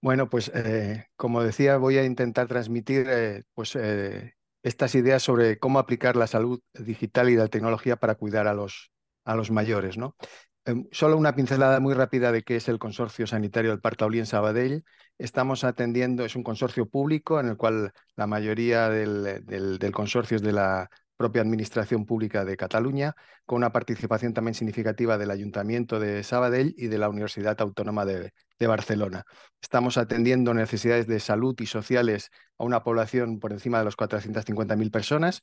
Bueno, pues eh, como decía, voy a intentar transmitir eh, pues, eh, estas ideas sobre cómo aplicar la salud digital y la tecnología para cuidar a los, a los mayores. ¿no? Em, solo una pincelada muy rápida de qué es el Consorcio Sanitario del Partaulín en Sabadell. Estamos atendiendo, es un consorcio público en el cual la mayoría del consorcio es de la propia Administración Pública de Cataluña, con una participación también significativa del Ayuntamiento de Sabadell y de la Universidad Autónoma de, Barcelona. Estamos atendiendo necesidades de salud y sociales a una población por encima de los 450.000 personas,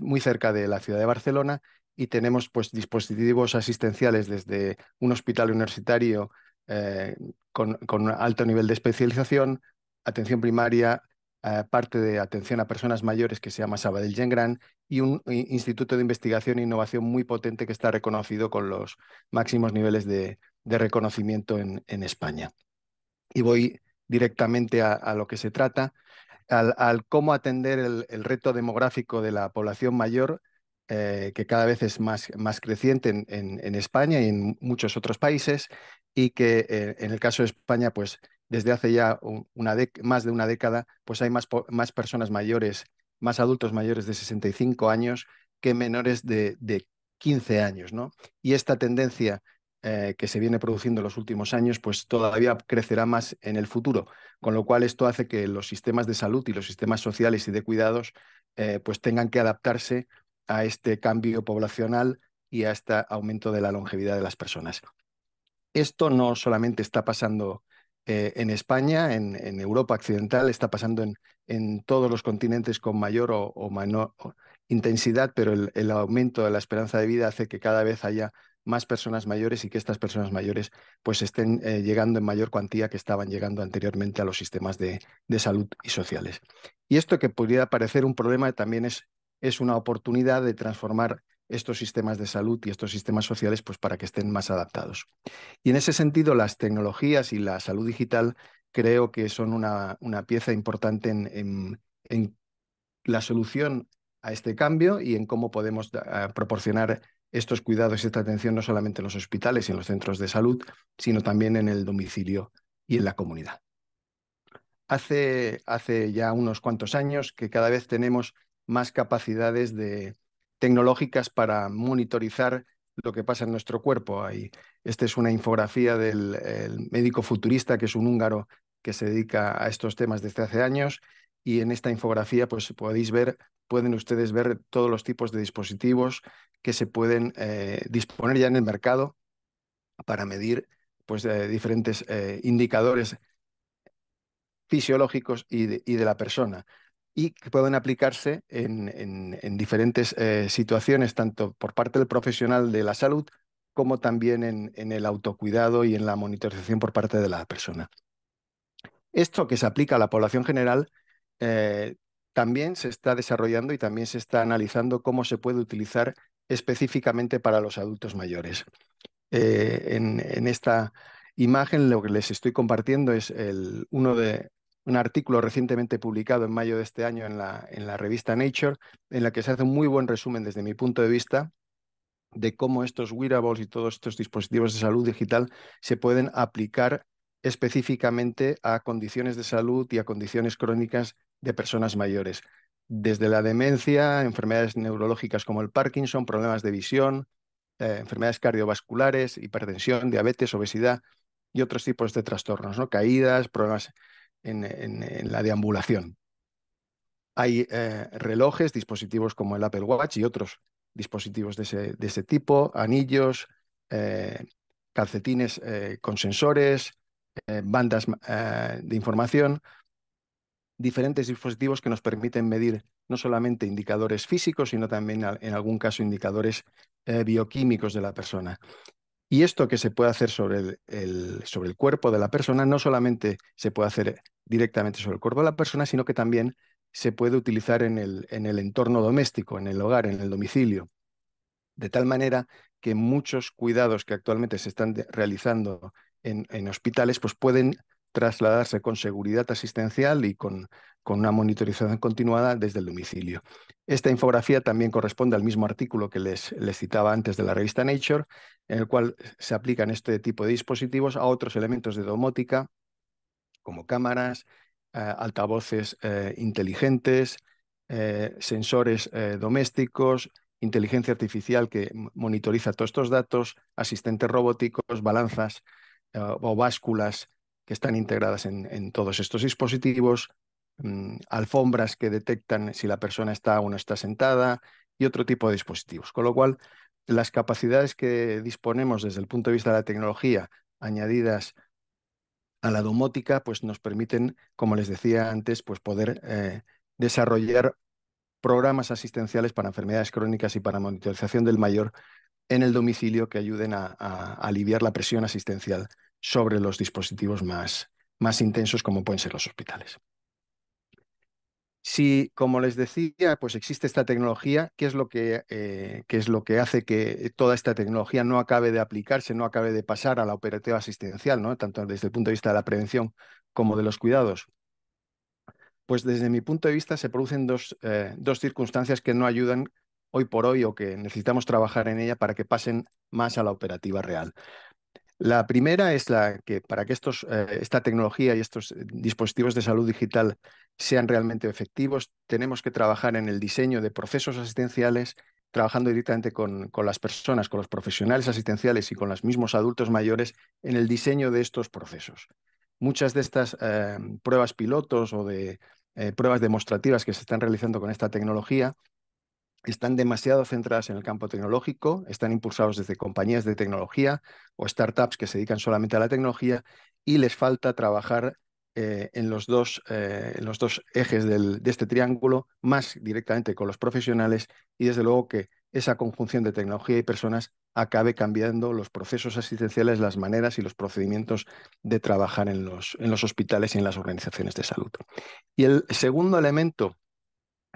muy cerca de la ciudad de Barcelona, y tenemos pues, dispositivos asistenciales desde un hospital universitario eh, con, alto nivel de especialización, atención primaria, eh, parte de atención a personas mayores que se llama Sabadell Gengran y un instituto de investigación e innovación muy potente que está reconocido con los máximos niveles de, reconocimiento en, España. Y voy directamente a, lo que se trata, al, cómo atender el, reto demográfico de la población mayor, eh, que cada vez es más, más creciente en, España y en muchos otros países, y que eh, en el caso de España, pues desde hace ya más de una década, pues hay más, personas mayores, más adultos mayores de 65 años que menores de, 15 años, ¿no? Y esta tendencia eh, que se viene produciendo en los últimos años, pues todavía crecerá más en el futuro, con lo cual esto hace que los sistemas de salud y los sistemas sociales y de cuidados eh, pues tengan que adaptarse a este cambio poblacional y a este aumento de la longevidad de las personas. Esto no solamente está pasando eh, en España, en, Europa occidental, está pasando en, todos los continentes con mayor o, menor intensidad, pero el, aumento de la esperanza de vida hace que cada vez haya más personas mayores y que estas personas mayores pues estén eh, llegando en mayor cuantía que estaban llegando anteriormente a los sistemas de, salud y sociales. Y esto que podría parecer un problema también es una oportunidad de transformar estos sistemas de salud y estos sistemas sociales pues para que estén más adaptados. Y en ese sentido, las tecnologías y la salud digital creo que son una, una pieza importante en, la solución a este cambio y en cómo podemos proporcionar estos cuidados y esta atención no solamente en los hospitales y en los centros de salud, sino también en el domicilio y en la comunidad. Hace, hace ya unos cuantos años que cada vez tenemos más capacidades de, tecnológicas para monitorizar lo que pasa en nuestro cuerpo. Ahí, esta es una infografía del médico futurista, que es un húngaro que se dedica a estos temas desde hace años. Y en esta infografía, pues podéis ver, pueden ustedes ver todos los tipos de dispositivos que se pueden eh, disponer ya en el mercado para medir pues, eh, diferentes eh, indicadores fisiológicos y y de la persona y que pueden aplicarse en, diferentes eh, situaciones, tanto por parte del profesional de la salud como también en, el autocuidado y en la monitorización por parte de la persona. Esto que se aplica a la población general eh, también se está desarrollando y también se está analizando cómo se puede utilizar específicamente para los adultos mayores. Eh, en, en, esta imagen lo que les estoy compartiendo es el, uno de un artículo recientemente publicado en mayo de este año en la, en la revista Nature, en la que se hace un muy buen resumen desde mi punto de vista de cómo estos wearables y todos estos dispositivos de salud digital se pueden aplicar específicamente a condiciones de salud y a condiciones crónicas de personas mayores, desde la demencia, enfermedades neurológicas como el Parkinson, problemas de visión, eh, enfermedades cardiovasculares, hipertensión, diabetes, obesidad y otros tipos de trastornos, ¿no? caídas, problemas en, la deambulación. Hay eh, relojes, dispositivos como el Apple Watch y otros dispositivos de ese, tipo, anillos, eh, calcetines eh, con sensores, bandas de información, diferentes dispositivos que nos permiten medir no solamente indicadores físicos, sino también en algún caso indicadores bioquímicos de la persona. Y esto que se puede hacer sobre el, sobre el, cuerpo de la persona no solamente se puede hacer directamente sobre el cuerpo de la persona, sino que también se puede utilizar en el, en el entorno doméstico, en el hogar, en el domicilio. De tal manera que muchos cuidados que actualmente se están realizando en, en hospitales pues pueden trasladarse con seguridad asistencial y con con una monitorización continuada desde el domicilio. Esta infografía también corresponde al mismo artículo que les, citaba antes de la revista Nature, en el cual se aplican este tipo de dispositivos a otros elementos de domótica, como cámaras, eh, altavoces eh, inteligentes, eh, sensores domésticos, inteligencia artificial que monitoriza todos estos datos, asistentes robóticos, balanzas o básculas que están integradas en, todos estos dispositivos, Mm, alfombras que detectan si la persona está o no está sentada y otro tipo de dispositivos. Con lo cual, las capacidades que disponemos desde el punto de vista de la tecnología añadidas a la domótica, pues nos permiten, como les decía antes, pues poder eh, desarrollar programas asistenciales para enfermedades crónicas y para monitorización del mayor en el domicilio que ayuden a, a aliviar la presión asistencial sobre los dispositivos más, más intensos como pueden ser los hospitales. Si, como les decía, pues existe esta tecnología, ¿qué es lo que, eh, es lo que hace que toda esta tecnología no acabe de aplicarse, no acabe de pasar a la operativa asistencial, ¿no? tanto desde el punto de vista de la prevención como de los cuidados? Pues desde mi punto de vista se producen dos, eh, dos circunstancias que no ayudan hoy por hoy o que necesitamos trabajar en ella para que pasen más a la operativa real. La primera es la que para que eh, esta tecnología y estos eh, dispositivos de salud digital sean realmente efectivos, tenemos que trabajar en el diseño de procesos asistenciales, trabajando directamente con, las personas, con los profesionales asistenciales y con los mismos adultos mayores en el diseño de estos procesos. Muchas de estas eh, pruebas pilotos o de pruebas demostrativas que se están realizando con esta tecnología están demasiado centradas en el campo tecnológico, están impulsados desde compañías de tecnología o startups que se dedican solamente a la tecnología y les falta trabajar eh, en, los dos, eh, los dos, ejes del, de este triángulo, más directamente con los profesionales y desde luego que esa conjunción de tecnología y personas acabe cambiando los procesos asistenciales, las maneras y los procedimientos de trabajar en los, en los hospitales y en las organizaciones de salud. Y el segundo elemento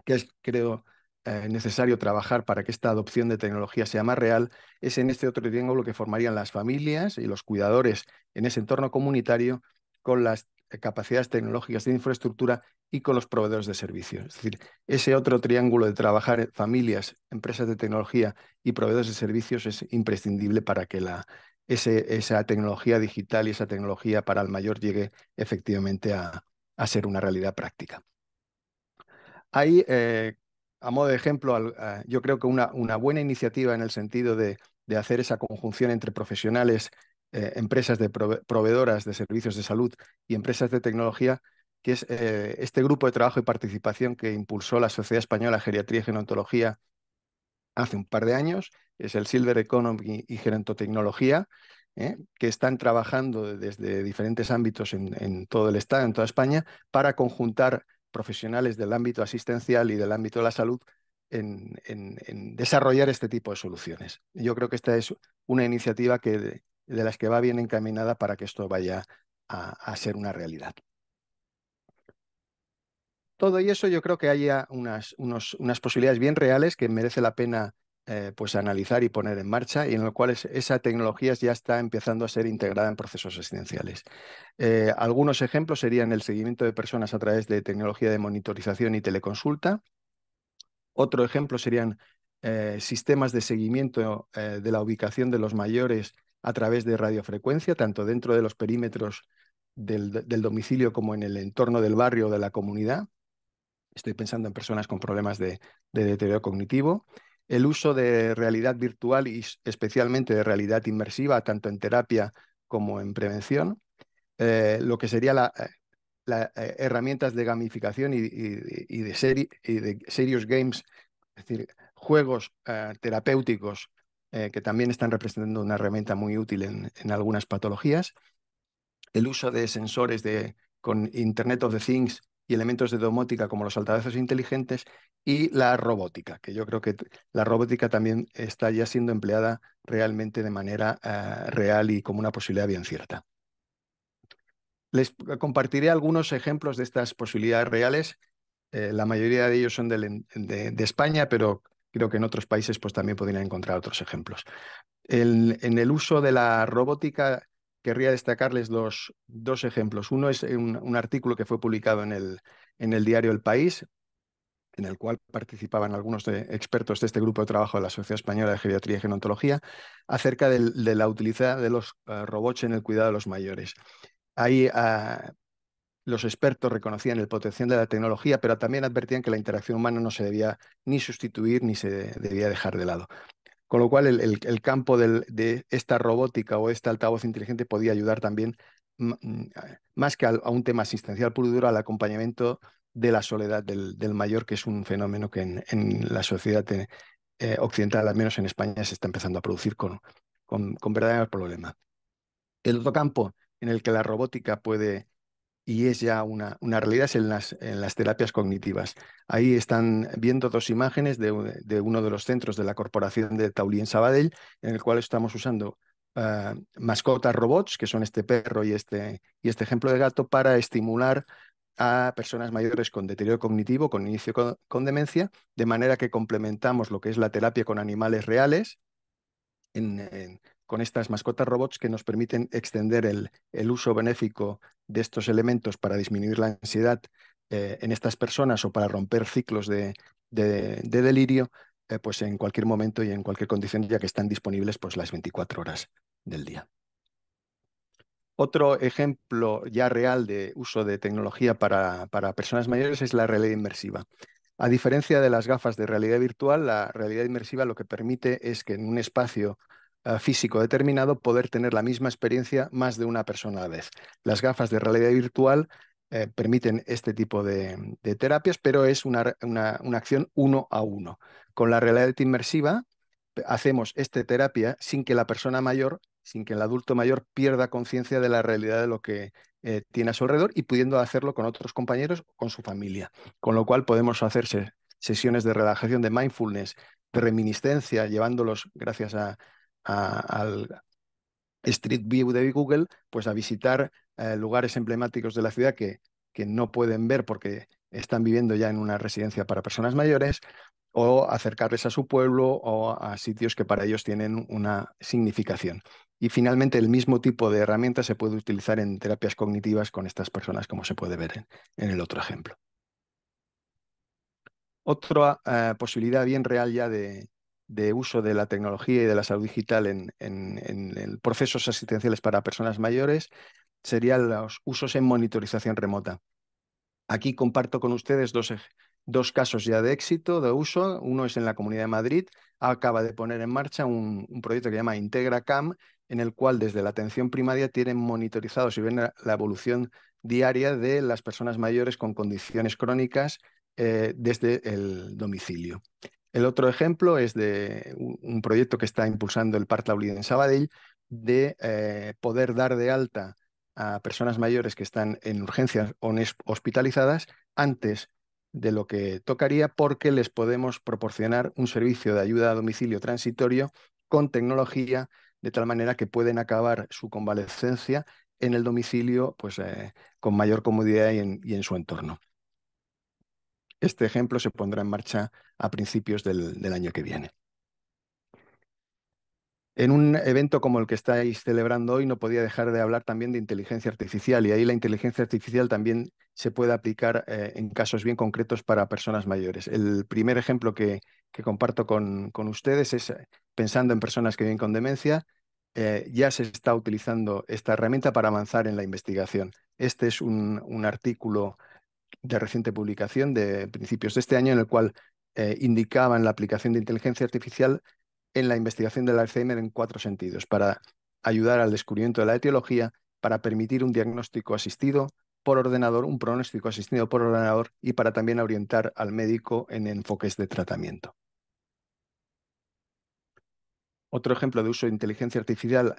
que es, creo, eh, necesario trabajar para que esta adopción de tecnología sea más real es en este otro triángulo que formarían las familias y los cuidadores en ese entorno comunitario con las eh, capacidades tecnológicas de infraestructura y con los proveedores de servicios. Es decir, ese otro triángulo de trabajar familias, empresas de tecnología y proveedores de servicios es imprescindible para que la, esa tecnología digital y esa tecnología para el mayor llegue efectivamente a, ser una realidad práctica. Hay eh, a modo de ejemplo, yo creo que una, buena iniciativa en el sentido de, hacer esa conjunción entre profesionales, eh, empresas de proveedoras de servicios de salud y empresas de tecnología, que es eh, este grupo de trabajo y participación que impulsó la Sociedad Española de Geriatría y Gerontología hace un par de años, es el Silver Economy y Gerontotecnología, ¿eh? que están trabajando desde diferentes ámbitos en, en, todo el Estado, en toda España, para conjuntar profesionales del ámbito asistencial y del ámbito de la salud en, desarrollar este tipo de soluciones. Yo creo que esta es una iniciativa que de, las que va bien encaminada para que esto vaya a, ser una realidad. Todo y eso yo creo que haya unas, unas posibilidades bien reales que merece la pena eh, pues analizar y poner en marcha y en lo cual esa tecnología ya está empezando a ser integrada en procesos residenciales eh, algunos ejemplos serían el seguimiento de personas a través de tecnología de monitorización y teleconsulta. Otro ejemplo serían eh, sistemas de seguimiento de la ubicación de los mayores a través de radiofrecuencia, tanto dentro de los perímetros del, domicilio como en el entorno del barrio o de la comunidad. Estoy pensando en personas con problemas de deterioro cognitivo. El uso de realidad virtual y especialmente de realidad inmersiva, tanto en terapia como en prevención. Eh, lo que sería las eh, eh, herramientas de gamificación y, de seri y de serious games, es decir, juegos terapéuticos que también están representando una herramienta muy útil en, algunas patologías. El uso de sensores de, con Internet of the Things y elementos de domótica como los altavoces inteligentes y la robótica, que yo creo que la robótica también está ya siendo empleada realmente de manera ah, real y como una posibilidad bien cierta. Les compartiré algunos ejemplos de estas posibilidades reales. Eh, la mayoría de ellos son de, España, pero creo que en otros países pues, también podrían encontrar otros ejemplos. en el uso de la robótica querría destacarles dos ejemplos. Uno es eh, un, artículo que fue publicado en el, en el diario El País, en el cual participaban algunos de, expertos de este grupo de trabajo de la Sociedad Española de Geriatría y Genontología, acerca de la utilidad de los eh, robots en el cuidado de los mayores. Ahí ah, los expertos reconocían el potencial de la tecnología, pero también advertían que la interacción humana no se debía ni sustituir ni se debía dejar de lado. Con lo cual, el, campo de esta robótica o esta altavoz inteligente podía ayudar también, más que a, un tema asistencial puro duro, al acompañamiento de la soledad del, mayor, que es un fenómeno que en, la sociedad eh, eh, occidental, al menos en España, se está empezando a producir con, con verdaderos problemas. El otro campo en el que la robótica puede y es ya una, una realidad en las, en las, terapias cognitivas. Ahí están viendo dos imágenes de, uno de los centros de la corporación de Taulín Sabadell, en el cual estamos usando ah, mascotas robots, que son este perro y este, y este ejemplo de gato, para estimular a personas mayores con deterioro cognitivo, con inicio con, con demencia, de manera que complementamos lo que es la terapia con animales reales, en, con estas mascotas robots que nos permiten extender el, el uso benéfico de estos elementos para disminuir la ansiedad eh, en estas personas o para romper ciclos de, delirio, eh, pues en cualquier momento y en cualquier condición, ya que están disponibles pues, las 24 horas del día. Otro ejemplo ya real de uso de tecnología para, para personas mayores es la realidad inmersiva. A diferencia de las gafas de realidad virtual, la realidad inmersiva lo que permite es que en un espacio eh, físico determinado poder tener la misma experiencia más de una persona a la vez. Las gafas de realidad virtual eh, permiten este tipo de, terapias, pero es una, una, acción uno a uno. Con la realidad inmersiva hacemos esta terapia sin que la persona mayor, sin que el adulto mayor pierda conciencia de la realidad de lo que eh, tiene a su alrededor y pudiendo hacerlo con otros compañeros o con su familia. Con lo cual podemos hacerse sesiones de relajación de mindfulness, de reminiscencia, llevándolos gracias a, al Street View de Google, pues a visitar eh, lugares emblemáticos de la ciudad que, que no pueden ver porque están viviendo ya en una residencia para personas mayores, o acercarles a su pueblo o a sitios que para ellos tienen una significación. Y finalmente, el mismo tipo de herramienta se puede utilizar en terapias cognitivas con estas personas, como se puede ver en, el otro ejemplo. Otra eh, posibilidad bien real ya de, de uso de la tecnología y de la salud digital en, procesos asistenciales para personas mayores serían los usos en monitorización remota. Aquí comparto con ustedes dos, casos ya de éxito, de uso. Uno es en la Comunidad de Madrid. Acaba de poner en marcha un, proyecto que se llama IntegraCam, en el cual desde la atención primaria tienen monitorizados y ven la evolución diaria de las personas mayores con condiciones crónicas eh, desde el domicilio. El otro ejemplo es de un proyecto que está impulsando el Parc en Sabadell de eh, poder dar de alta a personas mayores que están en urgencias o hospitalizadas antes de lo que tocaría porque les podemos proporcionar un servicio de ayuda a domicilio transitorio con tecnología de tal manera que pueden acabar su convalecencia en el domicilio pues, eh, con mayor comodidad y en su entorno. Este ejemplo se pondrá en marcha a principios del, año que viene. En un evento como el que estáis celebrando hoy no podía dejar de hablar también de inteligencia artificial y ahí la inteligencia artificial también se puede aplicar eh, en casos bien concretos para personas mayores. El primer ejemplo que, comparto con, ustedes es eh, pensando en personas que viven con demencia, eh, ya se está utilizando esta herramienta para avanzar en la investigación. Este es un artículo de reciente publicación de principios de este año en el cual eh, indicaban la aplicación de inteligencia artificial en la investigación del Alzheimer en cuatro sentidos, para ayudar al descubrimiento de la etiología, para permitir un diagnóstico asistido por ordenador, un pronóstico asistido por ordenador y para también orientar al médico en enfoques de tratamiento. Otro ejemplo de uso de inteligencia artificial,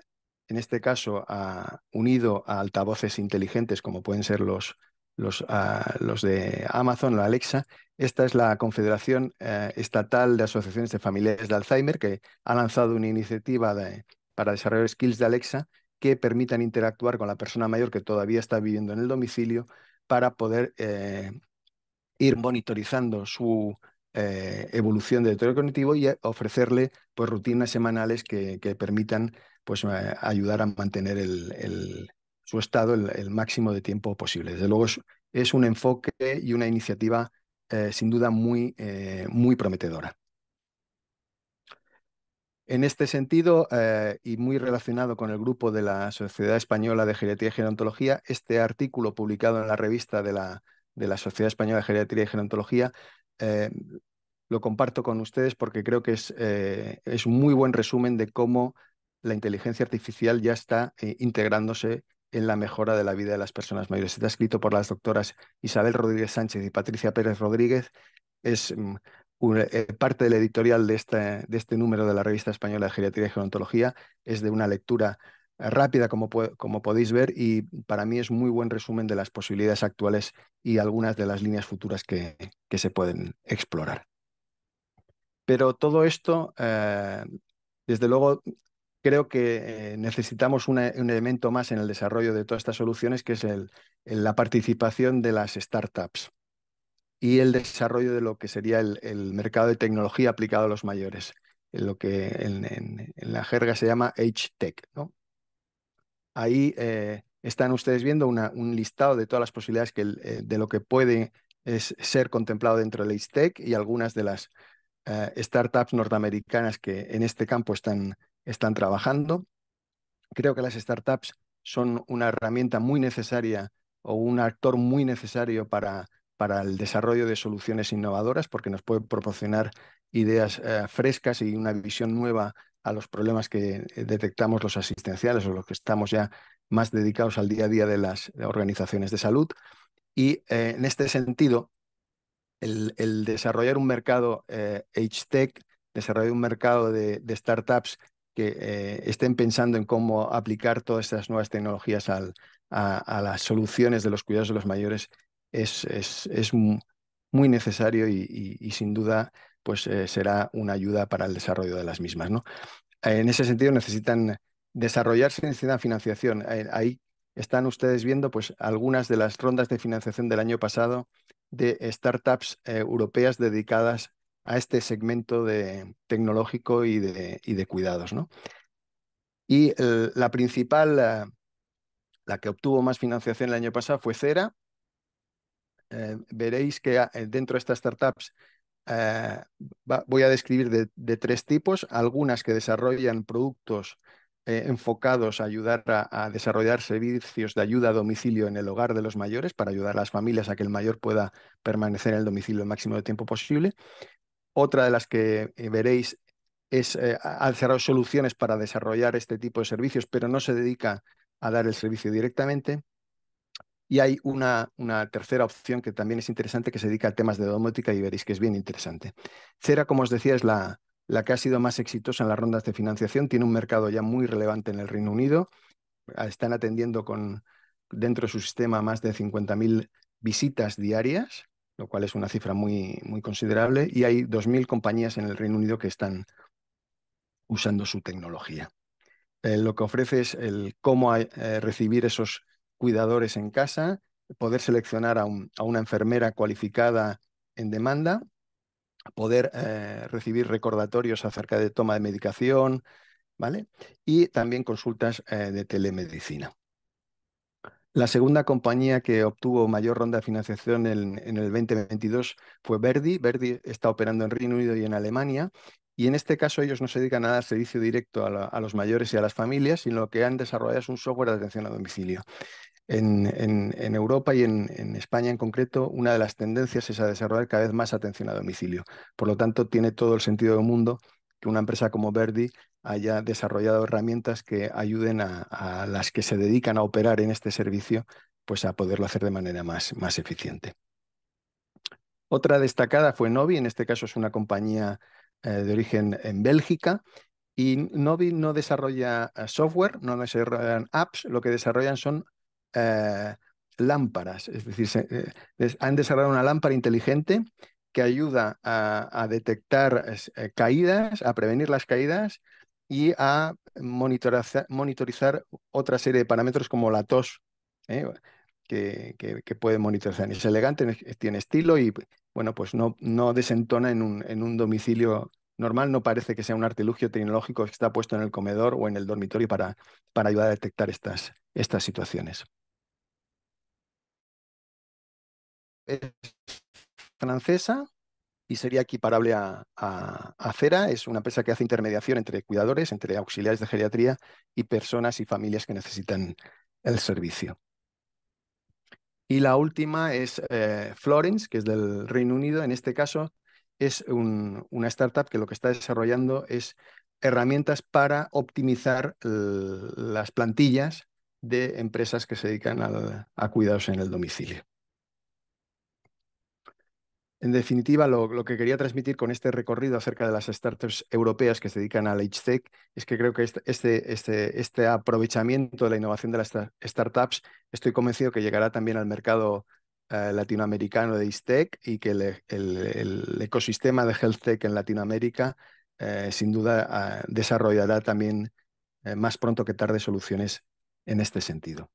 en este caso ha unido a altavoces inteligentes como pueden ser los los, ah, los de Amazon, la Alexa. Esta es la Confederación eh, Estatal de Asociaciones de Familiares de Alzheimer, que ha lanzado una iniciativa para desarrollar skills de Alexa que permitan interactuar con la persona mayor que todavía está viviendo en el domicilio para poder eh, ir monitorizando su eh, evolución de deterioro cognitivo y ofrecerle pues, rutinas semanales que, permitan pues, ayudar a mantener el, su estado el, máximo de tiempo posible. Desde luego es, un enfoque y una iniciativa eh, sin duda muy, eh, muy prometedora. En este sentido, eh, y muy relacionado con el grupo de la Sociedad Española de Geriatría y Gerontología, este artículo publicado en la revista de la, de la Sociedad Española de Geriatría y Gerontología lo comparto con ustedes porque creo que es, es un muy buen resumen de cómo la inteligencia artificial ya está integrándose en la mejora de la vida de las personas mayores. Está escrito por las doctoras Isabel Rodríguez Sánchez y Patricia Pérez Rodríguez. Es mm, eh, parte del editorial de este, número de la revista española de geriatría y gerontología. Es de una lectura eh, rápida, como, podéis ver, y para mí es muy buen resumen de las posibilidades actuales y algunas de las líneas futuras que, se pueden explorar. Pero todo esto, eh, desde luego, creo que eh, necesitamos un elemento más en el desarrollo de todas estas soluciones, que es la participación de las startups y el desarrollo de lo que sería el, mercado de tecnología aplicado a los mayores, en lo que en, la jerga se llama h Ahí eh, están ustedes viendo un listado de todas las posibilidades que, eh, de lo que puede ser contemplado dentro del H-Tech y algunas de las startups norteamericanas que en este campo están están trabajando. Creo que las startups son una herramienta muy necesaria o un actor muy necesario para, para el desarrollo de soluciones innovadoras porque nos puede proporcionar ideas eh, frescas y una visión nueva a los problemas que eh, detectamos los asistenciales o los que estamos ya más dedicados al día a día de las organizaciones de salud. Y eh, en este sentido, el, desarrollar un mercado eh, h desarrollar un mercado de, de, startups que eh, estén pensando en cómo aplicar todas estas nuevas tecnologías a, las soluciones de los cuidados de los mayores es, es, muy necesario y, sin duda pues eh, será una ayuda para el desarrollo de las mismas. ¿no? En ese sentido necesitan desarrollarse, necesitan financiación. Eh, ahí están ustedes viendo pues algunas de las rondas de financiación del año pasado de startups europeas dedicadas a este segmento de tecnológico y de, cuidados. ¿no? Y la principal, eh, la, que obtuvo más financiación el año pasado fue Cera. Eh, veréis que ah, eh, dentro de estas startups voy a describir de, tres tipos, algunas que desarrollan productos enfocados a ayudar a, desarrollar servicios de ayuda a domicilio en el hogar de los mayores para ayudar a las familias a que el mayor pueda permanecer en el domicilio el máximo de tiempo posible. Otra de las que eh, veréis es eh, soluciones para desarrollar este tipo de servicios, pero no se dedica a dar el servicio directamente. Y hay una, tercera opción que también es interesante, que se dedica a temas de domótica y veréis que es bien interesante. Cera, como os decía, es la, la que ha sido más exitosa en las rondas de financiación, tiene un mercado ya muy relevante en el Reino Unido, ah, están atendiendo con, dentro de su sistema más de 50.000 visitas diarias lo cual es una cifra muy, muy considerable, y hay 2.000 compañías en el Reino Unido que están usando su tecnología. Eh, lo que ofrece es el cómo eh, recibir esos cuidadores en casa, poder seleccionar a, una enfermera cualificada en demanda, poder eh, recibir recordatorios acerca de toma de medicación, ¿vale? Y también consultas de telemedicina. La segunda compañía que obtuvo mayor ronda de financiación en, el 2022 fue Verdi. Verdi está operando en Reino Unido y en Alemania. Y en este caso ellos no se dedican a dar servicio directo a, los mayores y a las familias, sino que han desarrollado es un software de atención a domicilio. En, en Europa y en, España en concreto, una de las tendencias es a desarrollar cada vez más atención a domicilio. Por lo tanto, tiene todo el sentido del mundo que una empresa como Verdi haya desarrollado herramientas que ayuden a, las que se dedican a operar en este servicio, pues a poderlo hacer de manera más, más eficiente. Otra destacada fue Novi, en este caso es una compañía eh, de origen en Bélgica, y Novi no desarrolla eh, software, no desarrollan apps, lo que desarrollan son eh, lámparas, es decir, han desarrollado una lámpara inteligente que ayuda a detectar caídas, a prevenir las caídas, y a monitorizar, otra serie de parámetros como la tos, ¿eh? que, puede monitorizar. Es elegante, tiene estilo y bueno, pues no, desentona en un, domicilio normal, no parece que sea un artilugio tecnológico que está puesto en el comedor o en el dormitorio para, ayudar a detectar estas, estas situaciones. francesa, y sería equiparable a, CERA. Es una empresa que hace intermediación entre cuidadores, entre auxiliares de geriatría y personas y familias que necesitan el servicio. Y la última es eh, Florence, que es del Reino Unido. En este caso, es una startup que lo que está desarrollando es herramientas para optimizar las plantillas de empresas que se dedican a cuidados en el domicilio. En definitiva, lo, que quería transmitir con este recorrido acerca de las startups europeas que se dedican al H-Tech es que creo que este, este, este, este, aprovechamiento de la innovación de las startups, estoy convencido que llegará también al mercado eh, latinoamericano de H-Tech y que el, ecosistema de H-Tech en Latinoamérica eh, sin duda ah, desarrollará también eh, más pronto que tarde soluciones en este sentido.